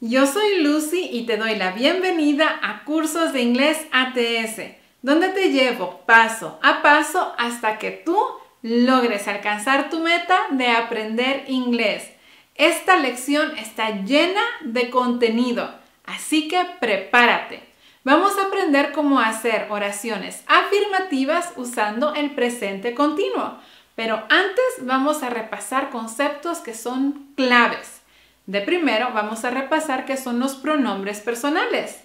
Yo soy Lucy y te doy la bienvenida a Cursos de Inglés ATS, donde te llevo paso a paso hasta que tú logres alcanzar tu meta de aprender inglés. Esta lección está llena de contenido, así que prepárate. Vamos a aprender cómo hacer oraciones afirmativas usando el presente continuo, pero antes vamos a repasar conceptos que son claves. De primero vamos a repasar qué son los pronombres personales.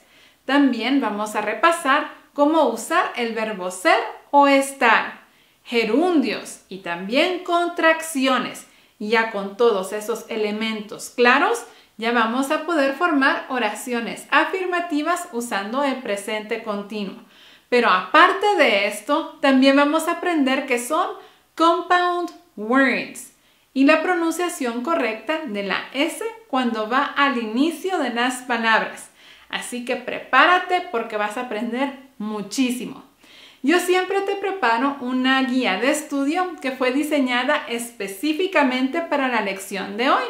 También vamos a repasar cómo usar el verbo ser o estar, gerundios y también contracciones. Ya con todos esos elementos claros, ya vamos a poder formar oraciones afirmativas usando el presente continuo. Pero aparte de esto, también vamos a aprender qué son compound words y la pronunciación correcta de la S cuando va al inicio de las palabras. Así que prepárate porque vas a aprender muchísimo. Yo siempre te preparo una guía de estudio que fue diseñada específicamente para la lección de hoy.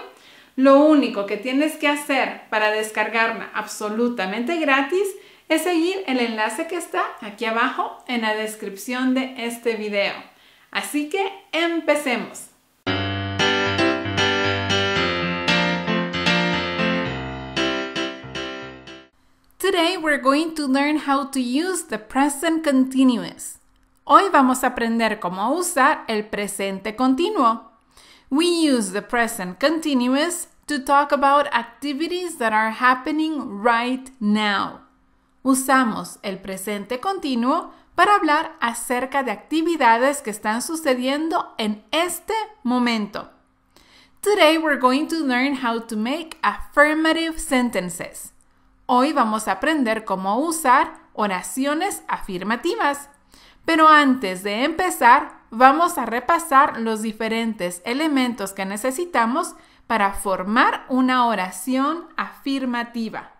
Lo único que tienes que hacer para descargarla absolutamente gratis es seguir el enlace que está aquí abajo en la descripción de este video. Así que empecemos. we're going to learn how to use the present continuous. Hoy vamos a aprender cómo usar el presente continuo. We use the present continuous to talk about activities that are happening right now. Usamos el presente continuo para hablar acerca de actividades que están sucediendo en este momento. Today we're going to learn how to make affirmative sentences. Hoy vamos a aprender cómo usar oraciones afirmativas. Pero antes de empezar, vamos a repasar los diferentes elementos que necesitamos para formar una oración afirmativa.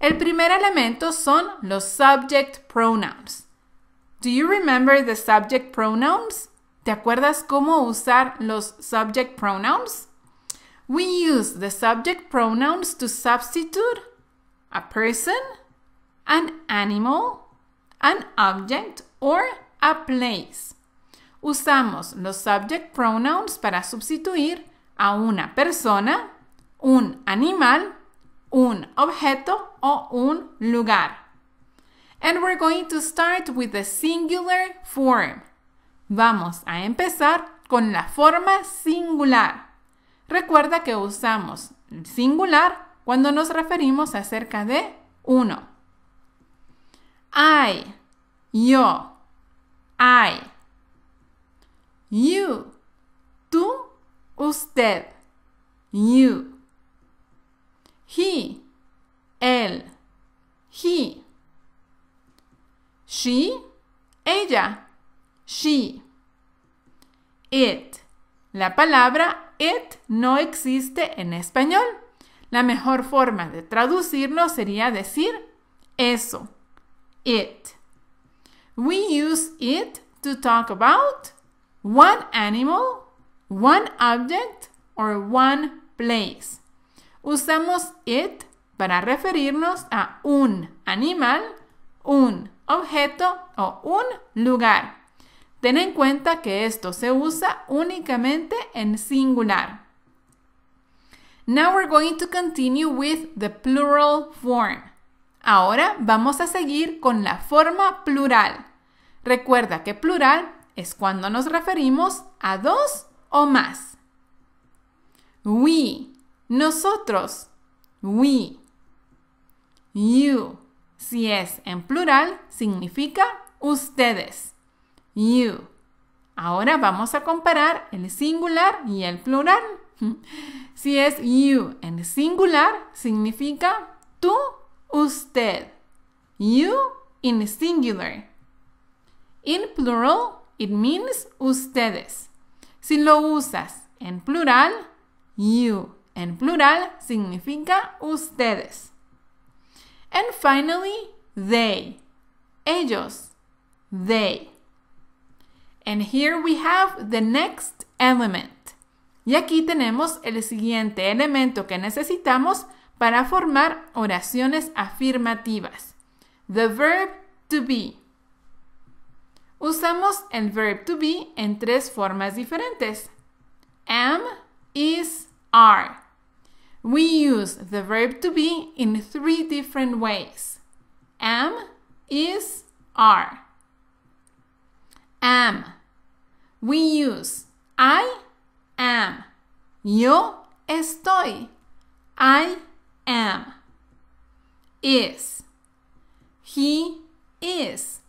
El primer elemento son los subject pronouns. Do you remember the subject pronouns? ¿Te acuerdas cómo usar los subject pronouns? We use the subject pronouns to substitute a person, an animal, an object or a place. Usamos los subject pronouns para sustituir a una persona, un animal, un objeto o un lugar. And we're going to start with the singular form. Vamos a empezar con la forma singular. Recuerda que usamos singular cuando nos referimos acerca de uno. I, yo, I. You, tú, usted, you. He, él, he. She, ella, she. It. La palabra it no existe en español. La mejor forma de traducirlo sería decir eso, it. We use it to talk about one animal, one object, or one place. Usamos it para referirnos a un animal, un objeto o un lugar. Ten en cuenta que esto se usa únicamente en singular. Now we're going to continue with the plural form. Ahora vamos a seguir con la forma plural. Recuerda que plural es cuando nos referimos a dos o más. We, nosotros, we. You, si es en plural, significa ustedes. You. Ahora vamos a comparar el singular y el plural. Si es you en singular, significa tú, usted. You in singular. In plural, it means ustedes. Si lo usas en plural, you en plural significa ustedes. And finally, they. Ellos. They. And here we have the next element. Y aquí tenemos el siguiente elemento que necesitamos para formar oraciones afirmativas. The verb to be. Usamos el verb to be en tres formas diferentes. Am, is, are. We use the verb to be in three different ways. Am, is, are. Am. We use I am. Yo estoy. I am. Is. He is.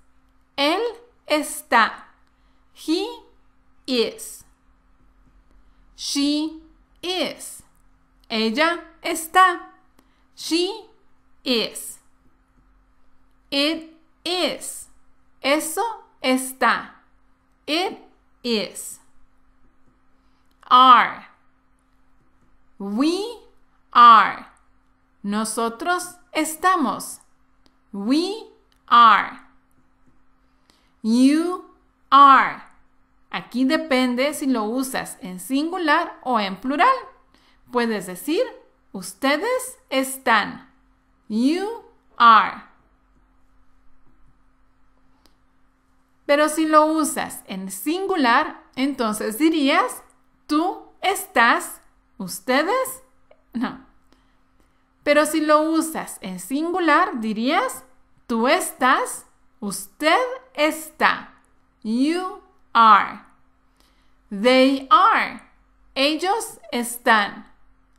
Él está. He is. She is. Ella está. She is. It is. Eso está. It is are. We are. Nosotros estamos. We are. You are. Aquí depende si lo usas en singular o en plural. Puedes decir, ustedes están. You are. Pero si lo usas en singular, entonces dirías, tú estás, ustedes, no. Pero si lo usas en singular, dirías, tú estás, usted está, you are, they are, ellos están,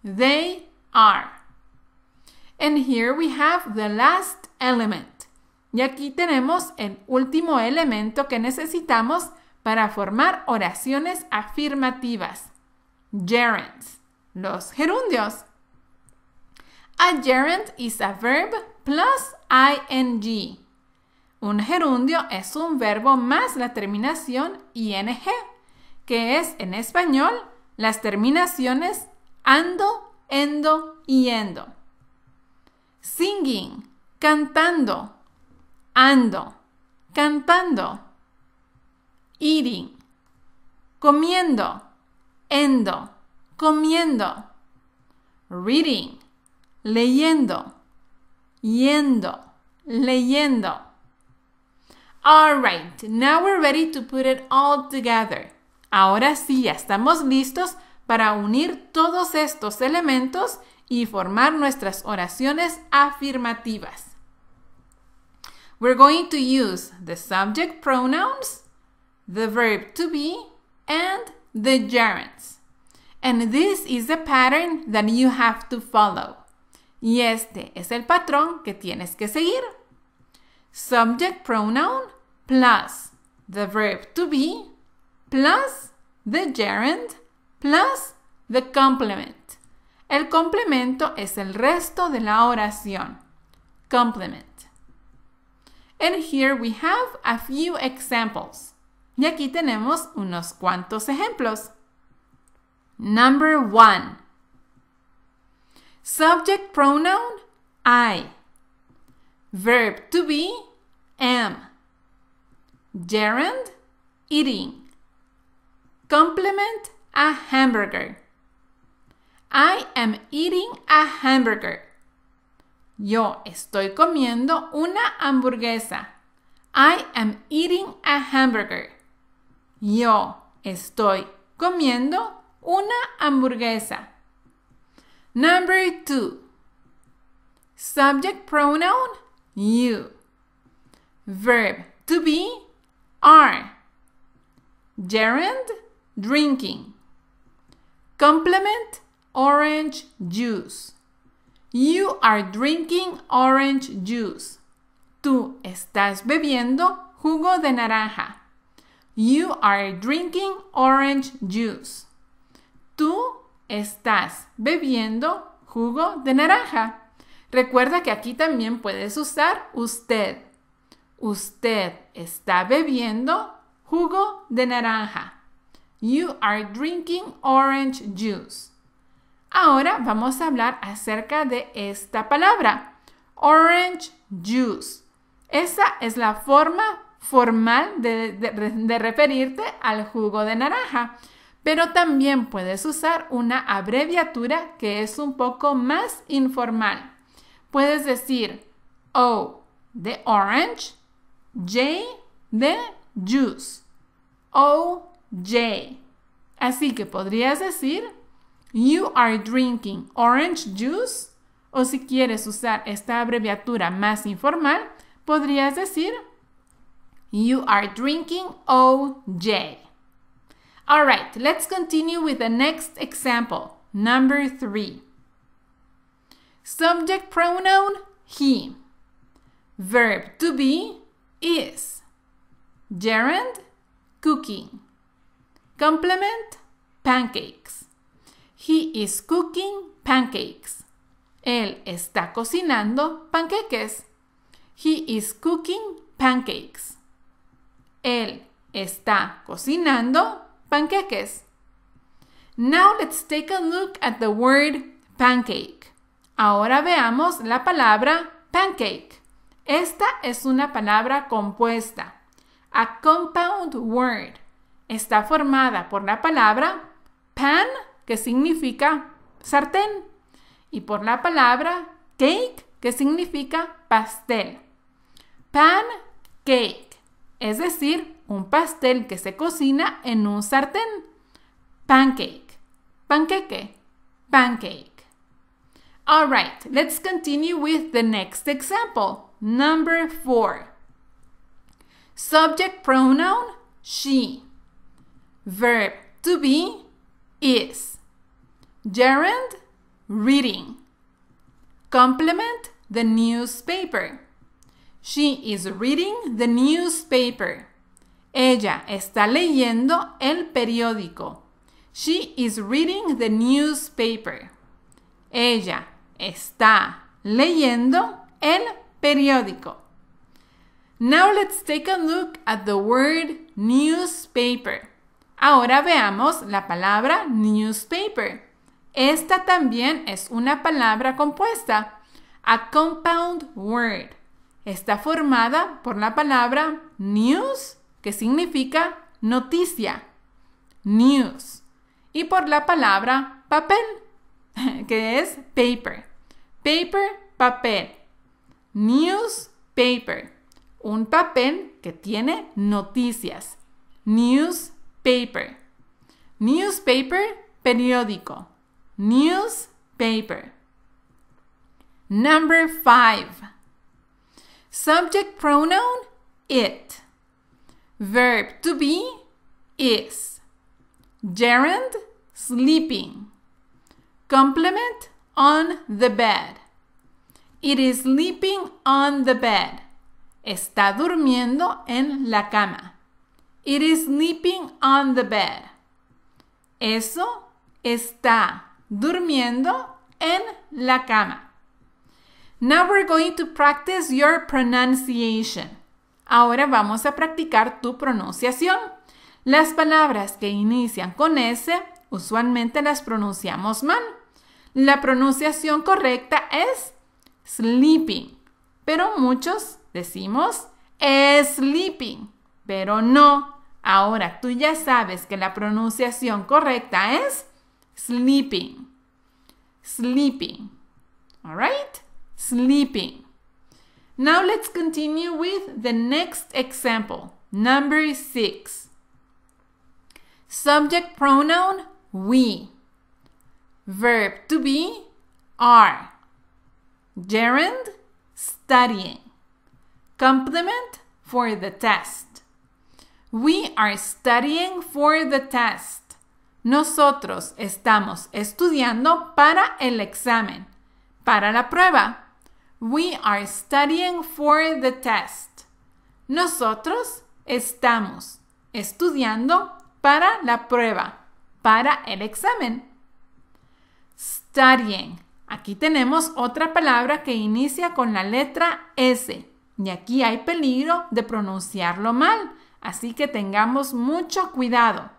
they are. And here we have the last element. Y aquí tenemos el último elemento que necesitamos para formar oraciones afirmativas. Gerunds, los gerundios. A gerund is a verb plus ing. Un gerundio es un verbo más la terminación ing, que es en español las terminaciones ando, endo y endo. Singing, cantando, ando, cantando eating, comiendo, endo, comiendo, reading, leyendo, yendo, leyendo. All right, now we're ready to put it all together. Ahora sí, ya estamos listos para unir todos estos elementos y formar nuestras oraciones afirmativas. We're going to use the subject pronouns, the verb to be, and the gerunds. And this is the pattern that you have to follow. Y este es el patrón que tienes que seguir. Subject pronoun plus the verb to be plus the gerund plus the complement. El complemento es el resto de la oración. Complement. And here we have a few examples. Y aquí tenemos unos cuantos ejemplos. Number one. Subject pronoun I. Verb to be am. Gerund eating. Complement a hamburger. I am eating a hamburger. Yo estoy comiendo una hamburguesa. I am eating a hamburger. Yo estoy comiendo una hamburguesa. Number two. Subject pronoun you. Verb to be are. Gerund drinking. Complement orange juice. You are drinking orange juice. Tú estás bebiendo jugo de naranja. You are drinking orange juice. Tú estás bebiendo jugo de naranja. Recuerda que aquí también puedes usar usted. Usted está bebiendo jugo de naranja. You are drinking orange juice. Ahora vamos a hablar acerca de esta palabra, orange juice. Esa es la forma formal de, referirte al jugo de naranja, pero también puedes usar una abreviatura que es un poco más informal. Puedes decir O de orange, J de juice, o OJ. Así que podrías decir You are drinking orange juice o si quieres usar esta abreviatura más informal, podrías decir You are drinking OJ. All right, let's continue with the next example, number three. Subject pronoun, he. Verb to be, is. Gerund, cooking. Complement, pancakes. He is cooking pancakes. Él está cocinando panqueques. He is cooking pancakes. Él está cocinando panqueques. Now let's take a look at the word pancake. Ahora veamos la palabra pancake. Esta es una palabra compuesta, a compound word. Está formada por la palabra pan, que significa sartén, y por la palabra cake, que significa pastel. Pan, cake es decir, un pastel que se cocina en un sartén. Pancake, panqueque, pancake. All right, let's continue with the next example. Number four. Subject pronoun she. Verb to be is. Gerund reading. Complement the newspaper. She is reading the newspaper. Ella está leyendo el periódico. She is reading the newspaper. Ella está leyendo el periódico. Now let's take a look at the word newspaper. Ahora veamos la palabra newspaper. Esta también es una palabra compuesta, a compound word. Está formada por la palabra news, que significa noticia, news, y por la palabra papel, que es paper. Paper, papel. News, paper. Un papel que tiene noticias. News, paper. Newspaper, periódico. Newspaper. Number five. Subject pronoun, it. Verb to be, is. Gerund, sleeping. Complement, on the bed. It is sleeping on the bed. Está durmiendo en la cama. It is sleeping on the bed. Eso está durmiendo en la cama. Now we're going to practice your pronunciation. Ahora vamos a practicar tu pronunciación. Las palabras que inician con S usualmente las pronunciamos mal. La pronunciación correcta es sleeping, pero muchos decimos sleeping, pero no. Ahora tú ya sabes que la pronunciación correcta es sleeping. Sleeping. All right? sleeping. Now let's continue with the next example, number six. Subject pronoun, we. Verb to be, are. Gerund, studying. Complement for the test. We are studying for the test. Nosotros estamos estudiando para el examen, para la prueba. We are studying for the test. Nosotros estamos estudiando para la prueba, para el examen. Studying. Aquí tenemos otra palabra que inicia con la letra S. Y aquí hay peligro de pronunciarlo mal, así que tengamos mucho cuidado.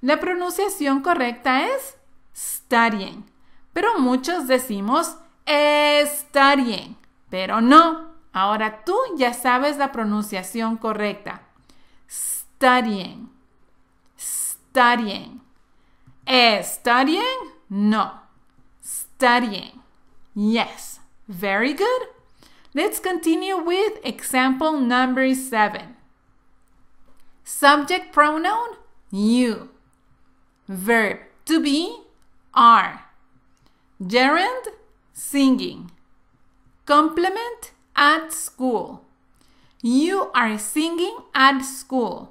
La pronunciación correcta es studying, pero muchos decimos studying. Pero no, ahora tú ya sabes la pronunciación correcta. Studying. Studying. Studying? No. Studying. Yes. Very good. Let's continue with example number seven. Subject pronoun you. Verb to be are. Gerund singing complement at school. You are singing at school.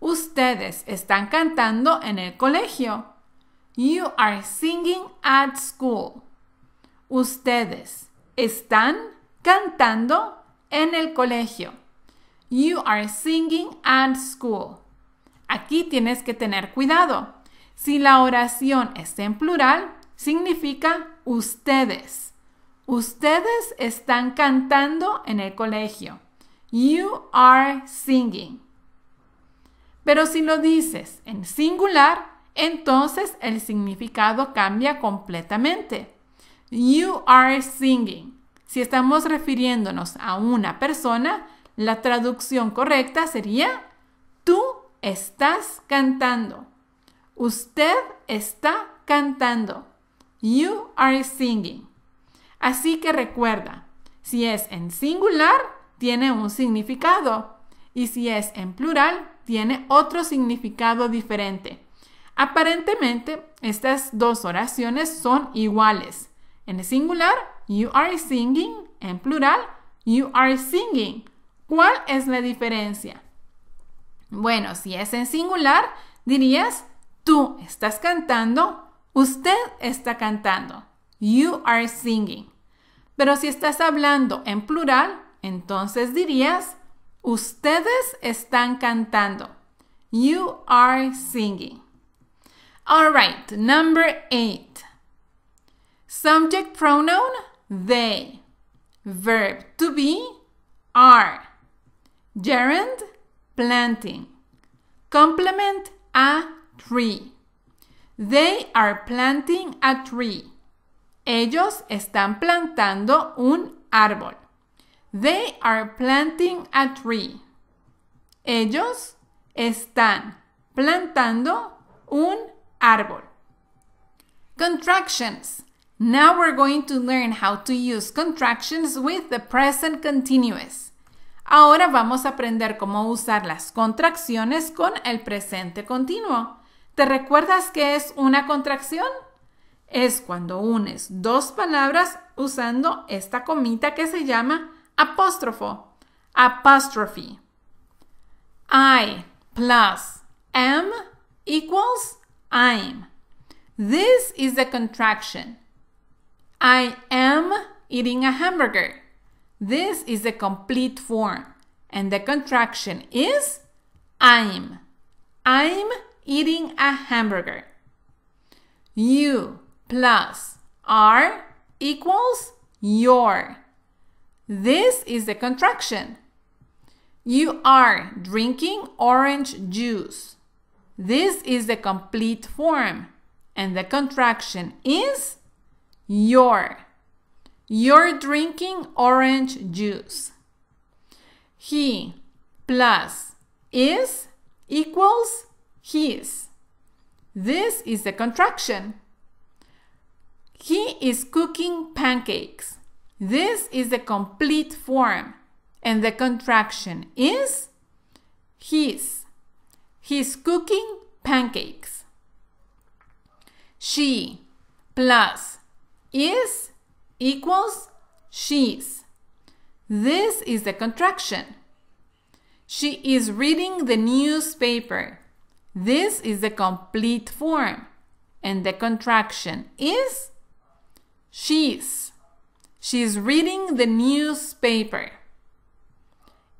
Ustedes están cantando en el colegio. You are singing at school. Ustedes están cantando en el colegio. You are singing at school. Aquí tienes que tener cuidado. Si la oración está en plural, significa ustedes. Ustedes están cantando en el colegio. You are singing. Pero si lo dices en singular, entonces el significado cambia completamente. You are singing. Si estamos refiriéndonos a una persona, la traducción correcta sería tú estás cantando. Usted está cantando. You are singing. Así que recuerda, si es en singular, tiene un significado y si es en plural, tiene otro significado diferente. Aparentemente, estas dos oraciones son iguales. En singular, you are singing. En plural, you are singing. ¿Cuál es la diferencia? Bueno, si es en singular, dirías tú estás cantando, usted está cantando. You are singing. Pero si estás hablando en plural, entonces dirías, ustedes están cantando. You are singing. All right, number eight. Subject pronoun, they. Verb to be, are. Gerund, planting. Complement, a tree. They are planting a tree. Ellos están plantando un árbol. They are planting a tree. Ellos están plantando un árbol. Contractions. Now we're going to learn how to use contractions with the present continuous. Ahora vamos a aprender cómo usar las contracciones con el presente continuo. ¿Te recuerdas qué es una contracción? es cuando unes dos palabras usando esta comita que se llama apóstrofo, apostrophe. I plus am equals I'm. This is the contraction. I am eating a hamburger. This is the complete form. And the contraction is I'm. I'm eating a hamburger. You plus R equals your. This is the contraction. You are drinking orange juice. This is the complete form. And the contraction is your. You're drinking orange juice. He plus is equals his. This is the contraction. He is cooking pancakes. This is the complete form. And the contraction is his. He's cooking pancakes. She plus is equals she's. This is the contraction. She is reading the newspaper. This is the complete form. And the contraction is She's. She's reading the newspaper.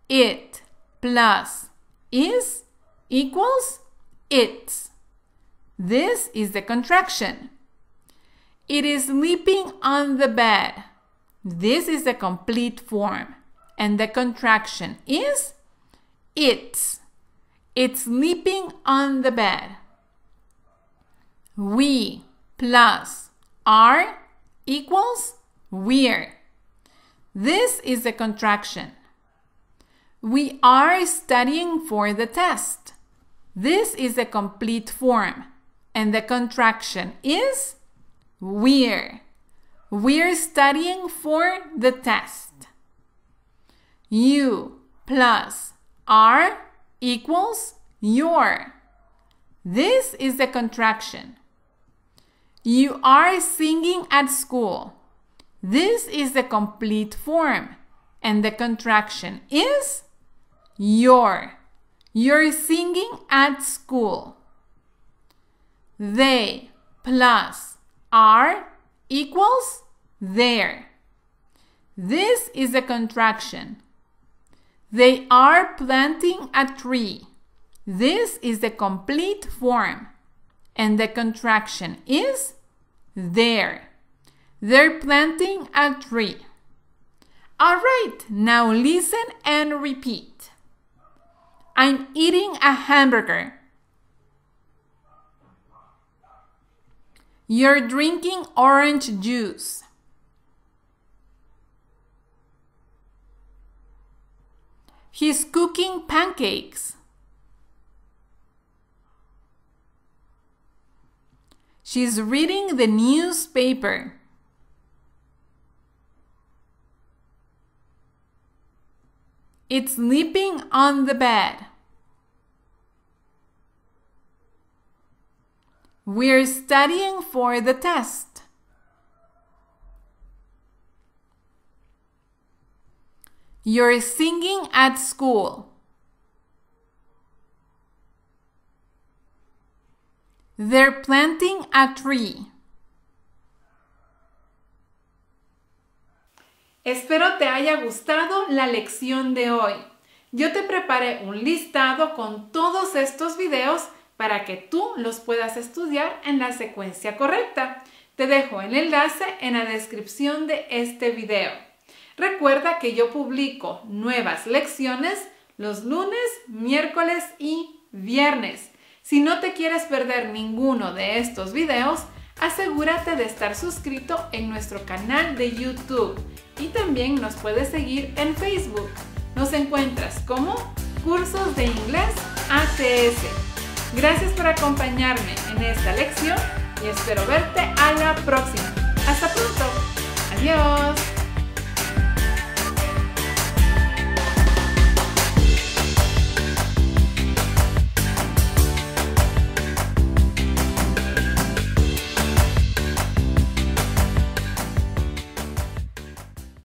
It plus is equals it. This is the contraction. It is sleeping on the bed. This is the complete form. And the contraction is it. It's sleeping on the bed. We plus are equals we're. This is the contraction. We are studying for the test. This is the complete form. And the contraction is we're. We're studying for the test. You plus are equals your. This is the contraction. You are singing at school. This is the complete form. And the contraction is your. You're singing at school. They plus are equals their. This is a contraction. They are planting a tree. This is the complete form and the contraction is there. They're planting a tree. All right, now listen and repeat. I'm eating a hamburger. You're drinking orange juice. He's cooking pancakes. She's reading the newspaper. It's sleeping on the bed. We're studying for the test. You're singing at school. They're planting a tree. Espero te haya gustado la lección de hoy. Yo te preparé un listado con todos estos videos para que tú los puedas estudiar en la secuencia correcta. Te dejo el enlace en la descripción de este video. Recuerda que yo publico nuevas lecciones los lunes, miércoles y viernes. Si no te quieres perder ninguno de estos videos, asegúrate de estar suscrito en nuestro canal de YouTube y también nos puedes seguir en Facebook. Nos encuentras como Cursos de Inglés ACS. Gracias por acompañarme en esta lección y espero verte a la próxima. Hasta pronto. Adiós.